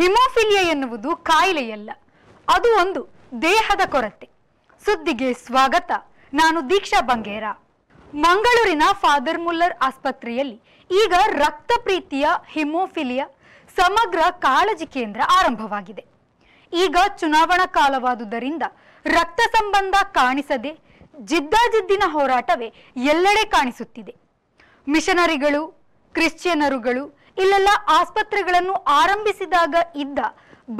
ಹಿಮೋಫಿಲಿಯ ಎನ್ನುವುದು ಕಾಯಿಲೆಯಲ್ಲ ಅದು ಒಂದು ದೇಹದ ಕೊರತೆ ಸುದ್ದಿಗೆ ಸ್ವಾಗತ ನಾನು ದೀಕ್ಷಾ ಬಂಗೇರ ಮಂಗಳೂರಿನ ಫಾದರ್ ಮುಲ್ಲರ್ ಆಸ್ಪತ್ರೆಯಲ್ಲಿ ಈಗ ರಕ್ತ ಪ್ರೀತಿಯ ಹಿಮೋಫಿಲಿಯಾ ಸಮಗ್ರ ಕಾಳಜಿ ಕೇಂದ್ರ ಆರಂಭವಾಗಿದೆ ಈಗ ಚುನಾವಣಾ ಕಾಲವಾದುದರಿಂದ ರಕ್ತ ಸಂಬಂಧ ಕಾಣಿಸದೆ ಜಿದ್ದಾಜಿದ್ದಿನ ಹೋರಾಟವೇ ಎಲ್ಲೆಡೆ ಕಾಣಿಸುತ್ತಿದೆ ಮಿಷನರಿಗಳು ಕ್ರಿಶ್ಚಿಯನರುಗಳು ಇಲ್ಲೆಲ್ಲ ಆಸ್ಪತ್ರೆಗಳನ್ನು ಆರಂಭಿಸಿದಾಗ ಇದ್ದ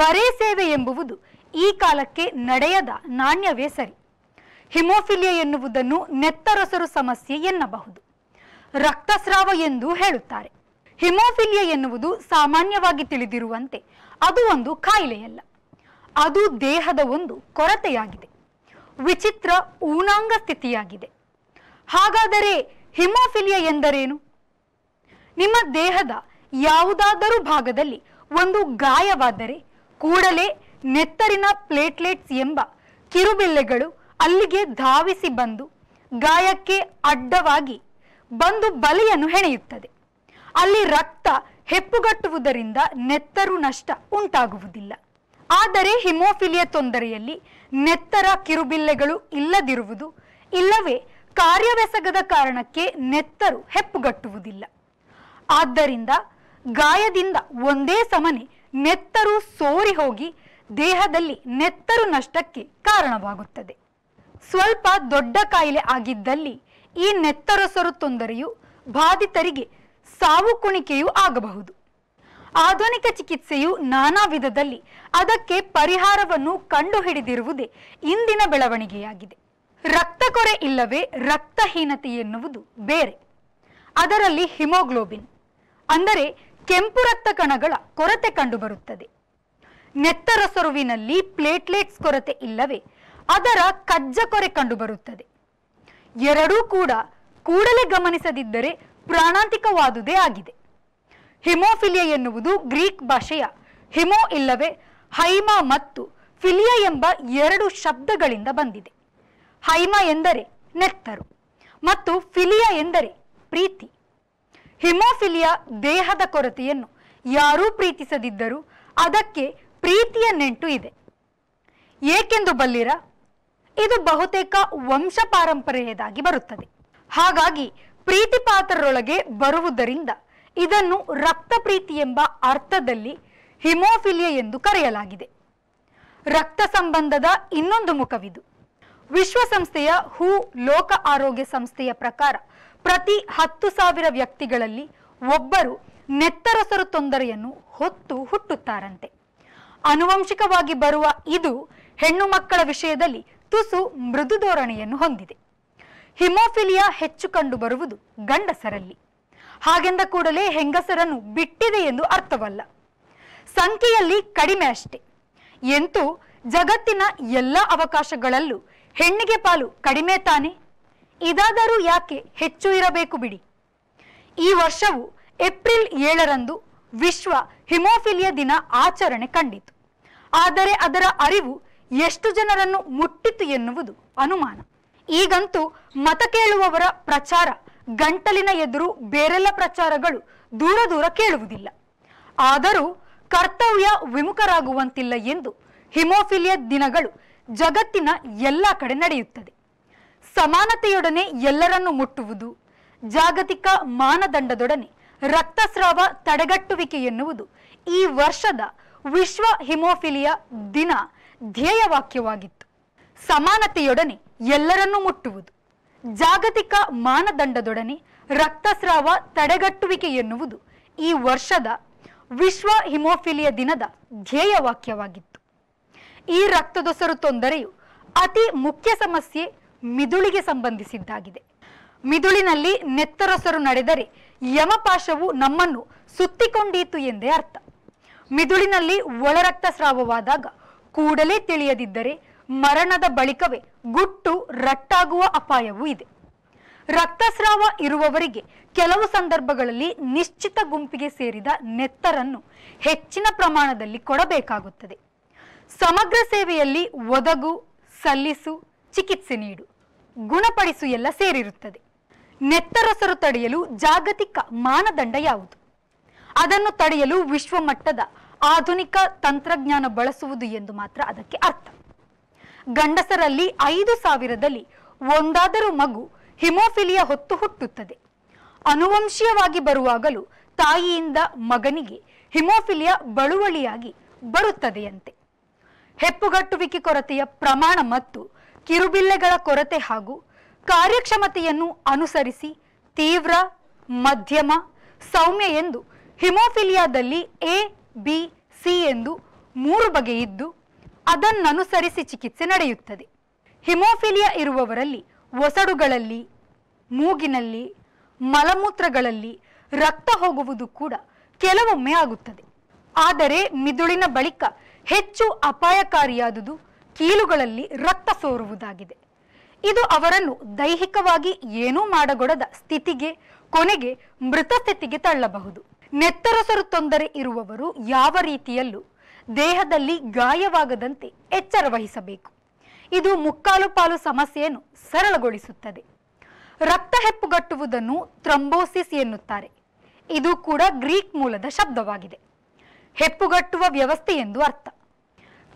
ಬರೇ ಸೇವೆ ಎಂಬುವುದು ಈ ಕಾಲಕ್ಕೆ ನಡೆಯದ ನಾಣ್ಯವೇ ಸರಿ ಹಿಮೋಫಿಲಿಯಾ ಎನ್ನುವುದನ್ನು ನೆತ್ತರಸರು ಸಮಸ್ಯೆ ಎನ್ನಬಹುದು ರಕ್ತಸ್ರಾವ ಎಂದು ಹೇಳುತ್ತಾರೆ ಹಿಮೋಫಿಲಿಯಾ ಎನ್ನುವುದು ಸಾಮಾನ್ಯವಾಗಿ ತಿಳಿದಿರುವಂತೆ ಅದು ಒಂದು ಕಾಯಿಲೆಯಲ್ಲ ಅದು ದೇಹದ ಒಂದು ಕೊರತೆಯಾಗಿದೆ ವಿಚಿತ್ರ ಊನಾಂಗ ಸ್ಥಿತಿಯಾಗಿದೆ ಹಾಗಾದರೆ ಹಿಮೋಫಿಲಿಯಾ ಎಂದರೇನು ನಿಮ್ಮ ದೇಹದ ಯಾವುದಾದರೂ ಭಾಗದಲ್ಲಿ ಒಂದು ಗಾಯವಾದರೆ ಕೂಡಲೇ ನೆತ್ತರಿನ ಪ್ಲೇಟ್ಲೆಟ್ಸ್ ಎಂಬ ಕಿರುಬಿಲ್ಲೆಗಳು ಅಲ್ಲಿಗೆ ಧಾವಿಸಿ ಬಂದು ಗಾಯಕ್ಕೆ ಅಡ್ಡವಾಗಿ ಬಂದು ಬಲೆಯನ್ನು ಹೆಣೆಯುತ್ತದೆ ಅಲ್ಲಿ ರಕ್ತ ಹೆಪ್ಪುಗಟ್ಟುವುದರಿಂದ ನೆತ್ತರು ನಷ್ಟ ಉಂಟಾಗುವುದಿಲ್ಲ ಆದರೆ ಹಿಮೋಫಿಲಿಯಾ ತೊಂದರೆಯಲ್ಲಿ ನೆತ್ತರ ಕಿರುಬಿಲ್ಲೆಗಳು ಇಲ್ಲದಿರುವುದು ಇಲ್ಲವೇ ಕಾರ್ಯವೆಸಗದ ಕಾರಣಕ್ಕೆ ನೆತ್ತರು ಹೆಪ್ಪುಗಟ್ಟುವುದಿಲ್ಲ ಆದ್ದರಿಂದ ಗಾಯದಿಂದ ಒಂದೇ ಸಮನೆ ನೆತ್ತರು ಸೋರಿ ಹೋಗಿ ದೇಹದಲ್ಲಿ ನೆತ್ತರು ನಷ್ಟಕ್ಕೆ ಕಾರಣವಾಗುತ್ತದೆ ಸ್ವಲ್ಪ ದೊಡ್ಡ ಕಾಯಿಲೆ ಆಗಿದ್ದಲ್ಲಿ ಈ ನೆತ್ತರಸರು ತೊಂದರೆಯು ಬಾಧಿತರಿಗೆ ಸಾವು ಕುಣಿಕೆಯೂ ಆಗಬಹುದು ಆಧುನಿಕ ಚಿಕಿತ್ಸೆಯು ನಾನಾ ವಿಧದಲ್ಲಿ ಅದಕ್ಕೆ ಪರಿಹಾರವನ್ನು ಕಂಡುಹಿಡಿದಿರುವುದೇ ಇಂದಿನ ಬೆಳವಣಿಗೆಯಾಗಿದೆ ರಕ್ತ ಕೊರೆ ಇಲ್ಲವೇ ರಕ್ತಹೀನತೆ ಎನ್ನುವುದು ಬೇರೆ ಅದರಲ್ಲಿ ಹಿಮೋಗ್ಲೋಬಿನ್ ಅಂದರೆ ಕೆಂಪು ರಕ್ತ ಕಣಗಳ ಕೊರತೆ ಕಂಡುಬರುತ್ತದೆ ನೆತ್ತರ ಸರುವಿನಲ್ಲಿ ಪ್ಲೇಟ್ಲೆಟ್ಸ್ ಕೊರತೆ ಇಲ್ಲವೇ ಅದರ ಕಜ್ಜ ಕೊರೆ ಕಂಡುಬರುತ್ತದೆ ಎರಡೂ ಕೂಡ ಕೂಡಲೇ ಗಮನಿಸದಿದ್ದರೆ ಪ್ರಾಣಾಂತಿಕವಾದುದೇ ಆಗಿದೆ ಹಿಮೋಫಿಲಿಯಾ ಎನ್ನುವುದು ಗ್ರೀಕ್ ಭಾಷೆಯ ಹಿಮೋ ಇಲ್ಲವೇ ಹೈಮಾ ಮತ್ತು ಫಿಲಿಯಾ ಎಂಬ ಎರಡು ಶಬ್ದಗಳಿಂದ ಬಂದಿದೆ ಹೈಮಾ ಎಂದರೆ ನೆತ್ತರು ಮತ್ತು ಫಿಲಿಯಾ ಎಂದರೆ ಪ್ರೀತಿ ಹಿಮೋಫಿಲಿಯಾ ದೇಹದ ಕೊರತೆಯನ್ನು ಯಾರೂ ಪ್ರೀತಿಸದಿದ್ದರೂ ಅದಕ್ಕೆ ಪ್ರೀತಿಯ ನೆಂಟು ಇದೆ ಏಕೆಂದು ಬಲ್ಲಿರ ಇದು ಬಹುತೇಕ ವಂಶ ಪಾರಂಪರೆಯದಾಗಿ ಬರುತ್ತದೆ ಹಾಗಾಗಿ ಪ್ರೀತಿಪಾತ್ರರೊಳಗೆ ಬರುವುದರಿಂದ ಇದನ್ನು ರಕ್ತ ಪ್ರೀತಿ ಎಂಬ ಅರ್ಥದಲ್ಲಿ ಹಿಮೋಫಿಲಿಯಾ ಎಂದು ಕರೆಯಲಾಗಿದೆ ರಕ್ತ ಸಂಬಂಧದ ಇನ್ನೊಂದು ಮುಖವಿದು ವಿಶ್ವಸಂಸ್ಥೆಯ ಹೂ ಲೋಕ ಆರೋಗ್ಯ ಸಂಸ್ಥೆಯ ಪ್ರಕಾರ ಪ್ರತಿ ಹತ್ತು ಸಾವಿರ ವ್ಯಕ್ತಿಗಳಲ್ಲಿ ಒಬ್ಬರು ನೆತ್ತರಸರು ತೊಂದರೆಯನ್ನು ಹೊತ್ತು ಹುಟ್ಟುತ್ತಾರಂತೆ ಆನುವಂಶಿಕವಾಗಿ ಬರುವ ಇದು ಹೆಣ್ಣು ಮಕ್ಕಳ ವಿಷಯದಲ್ಲಿ ತುಸು ಮೃದು ಧೋರಣೆಯನ್ನು ಹೊಂದಿದೆ ಹಿಮೋಫಿಲಿಯಾ ಹೆಚ್ಚು ಕಂಡುಬರುವುದು ಗಂಡಸರಲ್ಲಿ ಹಾಗೆಂದ ಕೂಡಲೇ ಹೆಂಗಸರನ್ನು ಬಿಟ್ಟಿದೆ ಎಂದು ಅರ್ಥವಲ್ಲ ಸಂಖ್ಯೆಯಲ್ಲಿ ಕಡಿಮೆ ಅಷ್ಟೆ ಎಂತೂ ಜಗತ್ತಿನ ಎಲ್ಲ ಅವಕಾಶಗಳಲ್ಲೂ ಹೆಣ್ಣಿಗೆ ಪಾಲು ಕಡಿಮೆ ತಾನೆ ಇದಾದರೂ ಯಾಕೆ ಹೆಚ್ಚು ಇರಬೇಕು ಬಿಡಿ ಈ ವರ್ಷವು ಏಪ್ರಿಲ್ ಏಳರಂದು ವಿಶ್ವ ಹಿಮೋಫಿಲಿಯ ದಿನ ಆಚರಣೆ ಕಂಡಿತು ಆದರೆ ಅದರ ಅರಿವು ಎಷ್ಟು ಜನರನ್ನು ಮುಟ್ಟಿತು ಎನ್ನುವುದು ಅನುಮಾನ ಈಗಂತೂ ಮತ ಕೇಳುವವರ ಪ್ರಚಾರ ಗಂಟಲಿನ ಎದುರು ಬೇರೆಲ್ಲ ಪ್ರಚಾರಗಳು ದೂರ ದೂರ ಕೇಳುವುದಿಲ್ಲ ಆದರೂ ಕರ್ತವ್ಯ ವಿಮುಖರಾಗುವಂತಿಲ್ಲ ಎಂದು ಹಿಮೋಫಿಲಿಯ ದಿನಗಳು ಜಗತ್ತಿನ ಎಲ್ಲ ಕಡೆ ನಡೆಯುತ್ತದೆ ಸಮಾನತೆಯೊಡನೆ ಎಲ್ಲರನ್ನು ಮುಟ್ಟುವುದು ಜಾಗತಿಕ ಮಾನದಂಡದೊಡನೆ ರಕ್ತಸ್ರಾವ ತಡೆಗಟ್ಟುವಿಕೆ ಎನ್ನುವುದು ಈ ವರ್ಷದ ವಿಶ್ವ ಹಿಮೋಫಿಲಿಯಾ ದಿನ ಧ್ಯೇಯವಾಕ್ಯವಾಗಿತ್ತು ಸಮಾನತೆಯೊಡನೆ ಎಲ್ಲರನ್ನೂ ಮುಟ್ಟುವುದು ಜಾಗತಿಕ ಮಾನದಂಡದೊಡನೆ ರಕ್ತಸ್ರಾವ ತಡೆಗಟ್ಟುವಿಕೆ ಎನ್ನುವುದು ಈ ವರ್ಷದ ವಿಶ್ವ ಹಿಮೋಫಿಲಿಯಾ ದಿನದ ಧ್ಯೇಯವಾಕ್ಯವಾಗಿತ್ತು ಈ ರಕ್ತದೊಸರು ತೊಂದರೆಯು ಅತಿ ಮುಖ್ಯ ಸಮಸ್ಯೆ ಮಿದುಳಿಗೆ ಸಂಬಂಧಿಸಿದ್ದಾಗಿದೆ ಮಿದುಳಿನಲ್ಲಿ ನೆತ್ತರಸರು ನಡೆದರೆ ಯಮಪಾಶವು ನಮ್ಮನ್ನು ಸುತ್ತಿಕೊಂಡೀತು ಎಂದೇ ಅರ್ಥ ಮಿದುಳಿನಲ್ಲಿ ಒಳರಕ್ತಸ್ರಾವವಾದಾಗ ಕೂಡಲೇ ತಿಳಿಯದಿದ್ದರೆ ಮರಣದ ಬಳಿಕವೇ ಗುಟ್ಟು ರಟ್ಟಾಗುವ ಅಪಾಯವೂ ಇದೆ ರಕ್ತಸ್ರಾವ ಇರುವವರಿಗೆ ಕೆಲವು ಸಂದರ್ಭಗಳಲ್ಲಿ ನಿಶ್ಚಿತ ಗುಂಪಿಗೆ ಸೇರಿದ ನೆತ್ತರನ್ನು ಹೆಚ್ಚಿನ ಪ್ರಮಾಣದಲ್ಲಿ ಕೊಡಬೇಕಾಗುತ್ತದೆ ಸಮಗ್ರ ಸೇವೆಯಲ್ಲಿ ಒದಗು ಸಲ್ಲಿಸು ಚಿಕಿತ್ಸೆ ನೀಡು ಗುಣಪಡಿಸು ಎಲ್ಲ ಸೇರಿರುತ್ತದೆ ನೆತ್ತರಸರು ತಡೆಯಲು ಜಾಗತಿಕ ಮಾನದಂಡ ಯಾವುದು ಅದನ್ನು ತಡೆಯಲು ವಿಶ್ವಮಟ್ಟದ ಆಧುನಿಕ ತಂತ್ರಜ್ಞಾನ ಬಳಸುವುದು ಎಂದು ಮಾತ್ರ ಅದಕ್ಕೆ ಅರ್ಥ ಗಂಡಸರಲ್ಲಿ ಐದು ಸಾವಿರದಲ್ಲಿ ಒಂದಾದರೂ ಮಗು ಹಿಮೋಫಿಲಿಯಾ ಹೊತ್ತು ಹುಟ್ಟುತ್ತದೆ ಅನುವಂಶೀಯವಾಗಿ ಬರುವಾಗಲೂ ತಾಯಿಯಿಂದ ಮಗನಿಗೆ ಹಿಮೋಫಿಲಿಯಾ ಬಳುವಳಿಯಾಗಿ ಬರುತ್ತದೆಯಂತೆ ಹೆಪ್ಪುಗಟ್ಟುವಿಕೆ ಕೊರತೆಯ ಪ್ರಮಾಣ ಮತ್ತು ಕಿರುಬಿಲ್ಲೆಗಳ ಕೊರತೆ ಹಾಗೂ ಕಾರ್ಯಕ್ಷಮತೆಯನ್ನು ಅನುಸರಿಸಿ ತೀವ್ರ ಮಧ್ಯಮ ಸೌಮ್ಯ ಎಂದು ಹಿಮೋಫಿಲಿಯಾದಲ್ಲಿ ಎ ಬಿ ಸಿ ಎಂದು ಮೂರು ಬಗೆಯಿದ್ದು ಅದನ್ನನುಸರಿಸಿ ಚಿಕಿತ್ಸೆ ನಡೆಯುತ್ತದೆ ಹಿಮೋಫಿಲಿಯಾ ಇರುವವರಲ್ಲಿ ಒಸಡುಗಳಲ್ಲಿ ಮೂಗಿನಲ್ಲಿ ಮಲಮೂತ್ರಗಳಲ್ಲಿ ರಕ್ತ ಹೋಗುವುದು ಕೂಡ ಕೆಲವೊಮ್ಮೆ ಆಗುತ್ತದೆ ಆದರೆ ಮಿದುಳಿನ ಬಳಿಕ ಹೆಚ್ಚು ಅಪಾಯಕಾರಿಯಾದುದು ಕೀಲುಗಳಲ್ಲಿ ರಕ್ತ ಸೋರುವುದಾಗಿದೆ ಇದು ಅವರನ್ನು ದೈಹಿಕವಾಗಿ ಏನೂ ಮಾಡಗೊಡದ ಸ್ಥಿತಿಗೆ ಕೊನೆಗೆ ಮೃತ ಸ್ಥಿತಿಗೆ ತಳ್ಳಬಹುದು ನೆತ್ತರಸರು ತೊಂದರೆ ಇರುವವರು ಯಾವ ರೀತಿಯಲ್ಲೂ ದೇಹದಲ್ಲಿ ಗಾಯವಾಗದಂತೆ ಎಚ್ಚರ ವಹಿಸಬೇಕು ಇದು ಮುಕ್ಕಾಲು ಪಾಲು ಸಮಸ್ಯೆಯನ್ನು ಸರಳಗೊಳಿಸುತ್ತದೆ ರಕ್ತ ಹೆಪ್ಪುಗಟ್ಟುವುದನ್ನು ಥ್ರಂಬೋಸಿಸ್ ಎನ್ನುತ್ತಾರೆ ಇದು ಕೂಡ ಗ್ರೀಕ್ ಮೂಲದ ಶಬ್ದವಾಗಿದೆ ಹೆಪ್ಪುಗಟ್ಟುವ ವ್ಯವಸ್ಥೆ ಎಂದು ಅರ್ಥ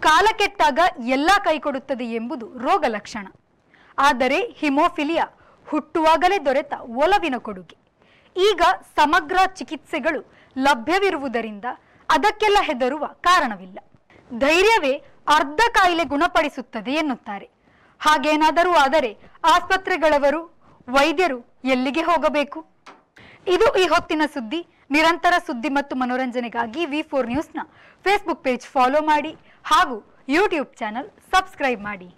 ಕಾಲ ಕೆಟ್ಟಾಗ ಎಲ್ಲ ಕೈಕೊಡುತ್ತದೆ ಎಂಬುದು ರೋಗ ಲಕ್ಷಣ ಆದರೆ ಹಿಮೋಫಿಲಿಯಾ ಹುಟ್ಟುವಾಗಲೇ ದೊರೆತ ಒಲವಿನ ಕೊಡುಗೆ ಈಗ ಸಮಗ್ರ ಚಿಕಿತ್ಸೆಗಳು ಲಭ್ಯವಿರುವುದರಿಂದ ಅದಕ್ಕೆಲ್ಲ ಹೆದರುವ ಕಾರಣವಿಲ್ಲ ಧೈರ್ಯವೇ ಅರ್ಧ ಕಾಯಿಲೆ ಗುಣಪಡಿಸುತ್ತದೆ ಎನ್ನುತ್ತಾರೆ ಹಾಗೇನಾದರೂ ಆದರೆ ಆಸ್ಪತ್ರೆಗಳವರು ವೈದ್ಯರು ಎಲ್ಲಿಗೆ ಹೋಗಬೇಕು ಇದು ಈ ಹೊತ್ತಿನ ಸುದ್ದಿ ನಿರಂತರ ಸುದ್ದಿ ಮತ್ತು ಮನೋರಂಜನೆಗಾಗಿ ವಿ ಫೋರ್ ನ್ಯೂಸ್ನ ಫೇಸ್ಬುಕ್ ಪೇಜ್ ಫಾಲೋ ಮಾಡಿ ಹಾಗೂ ಯೂಟ್ಯೂಬ್ ಚಾನಲ್ ಸಬ್ಸ್ಕ್ರೈಬ್ ಮಾಡಿ